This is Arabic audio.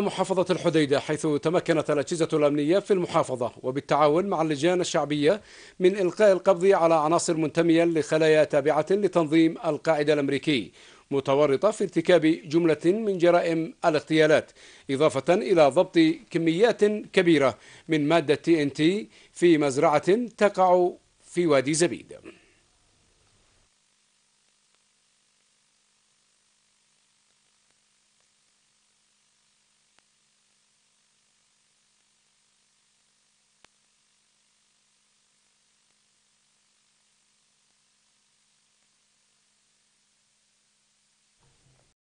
محافظة الحديدة حيث تمكنت الأجهزة الأمنية في المحافظة وبالتعاون مع اللجان الشعبية من إلقاء القبض على عناصر منتمية لخلايا تابعة لتنظيم القاعدة الأمريكي متورطة في ارتكاب جملة من جرائم الاغتيالات إضافة إلى ضبط كميات كبيرة من مادة تي إن تي في مزرعة تقع في وادي زبيد